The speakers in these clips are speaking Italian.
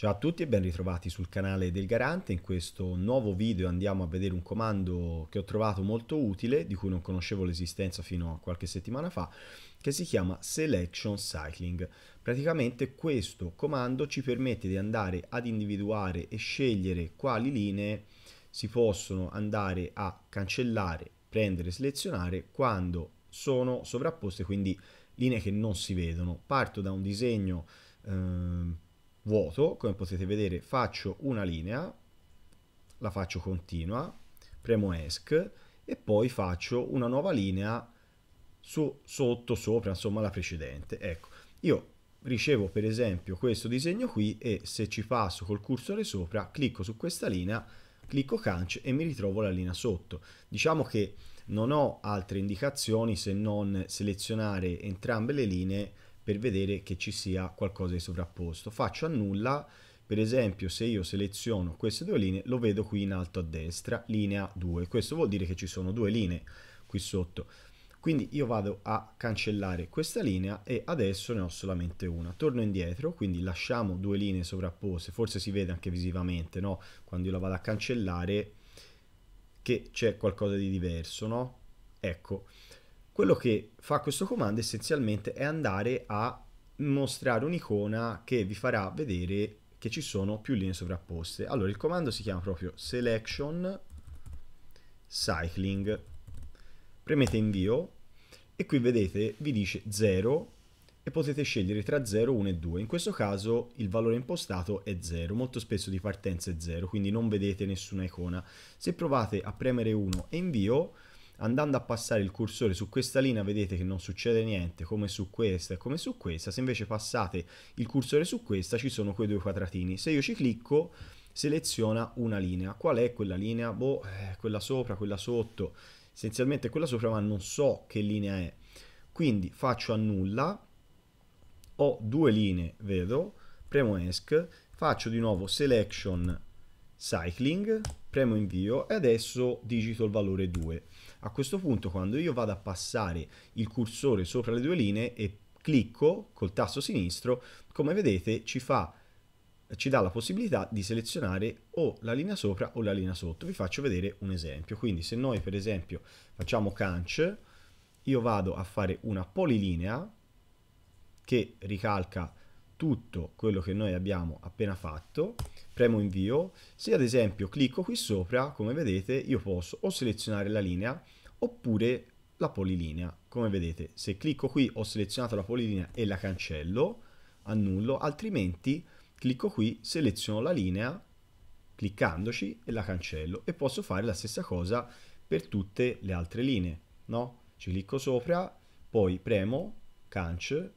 Ciao a tutti e ben ritrovati sul canale del Garante, in questo nuovo video andiamo a vedere un comando che ho trovato molto utile, di cui non conoscevo l'esistenza fino a qualche settimana fa, che si chiama Selection Cycling. Praticamente questo comando ci permette di andare ad individuare e scegliere quali linee si possono andare a cancellare, prendere, selezionare quando sono sovrapposte, quindi linee che non si vedono. Parto da un disegno... Ehm, vuoto, come potete vedere faccio una linea, la faccio continua, premo ESC e poi faccio una nuova linea su, sotto, sopra, insomma la precedente. Ecco, io ricevo per esempio questo disegno qui e se ci passo col cursore sopra, clicco su questa linea, clicco Canc e mi ritrovo la linea sotto. Diciamo che non ho altre indicazioni se non selezionare entrambe le linee per vedere che ci sia qualcosa di sovrapposto. Faccio annulla, per esempio se io seleziono queste due linee, lo vedo qui in alto a destra, linea 2. Questo vuol dire che ci sono due linee qui sotto. Quindi io vado a cancellare questa linea e adesso ne ho solamente una. Torno indietro, quindi lasciamo due linee sovrapposte, forse si vede anche visivamente, no? Quando io la vado a cancellare che c'è qualcosa di diverso, no? Ecco, quello che fa questo comando essenzialmente è andare a mostrare un'icona che vi farà vedere che ci sono più linee sovrapposte. Allora il comando si chiama proprio selection cycling. Premete invio e qui vedete vi dice 0 e potete scegliere tra 0, 1 e 2. In questo caso il valore impostato è 0, molto spesso di partenza è 0, quindi non vedete nessuna icona. Se provate a premere 1 e invio andando a passare il cursore su questa linea vedete che non succede niente come su questa e come su questa se invece passate il cursore su questa ci sono quei due quadratini se io ci clicco seleziona una linea qual è quella linea? boh, eh, quella sopra, quella sotto essenzialmente quella sopra ma non so che linea è quindi faccio annulla ho due linee, vedo premo ESC faccio di nuovo selection cycling, premo invio e adesso digito il valore 2. A questo punto quando io vado a passare il cursore sopra le due linee e clicco col tasto sinistro, come vedete ci, fa, ci dà la possibilità di selezionare o la linea sopra o la linea sotto. Vi faccio vedere un esempio. Quindi se noi per esempio facciamo canc, io vado a fare una polilinea che ricalca tutto quello che noi abbiamo appena fatto, premo invio, se ad esempio clicco qui sopra, come vedete, io posso o selezionare la linea oppure la polilinea. Come vedete, se clicco qui ho selezionato la polilinea e la cancello, annullo, altrimenti clicco qui, seleziono la linea, cliccandoci e la cancello e posso fare la stessa cosa per tutte le altre linee, no? Ci clicco sopra, poi premo, canc,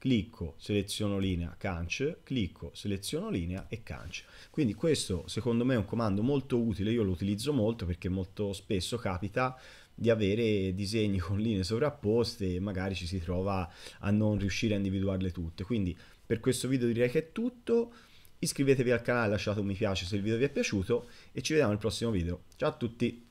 clicco, seleziono linea, cance, clicco, seleziono linea e cance. Quindi questo secondo me è un comando molto utile, io lo utilizzo molto perché molto spesso capita di avere disegni con linee sovrapposte e magari ci si trova a non riuscire a individuarle tutte. Quindi per questo video direi che è tutto, iscrivetevi al canale, lasciate un mi piace se il video vi è piaciuto e ci vediamo nel prossimo video. Ciao a tutti!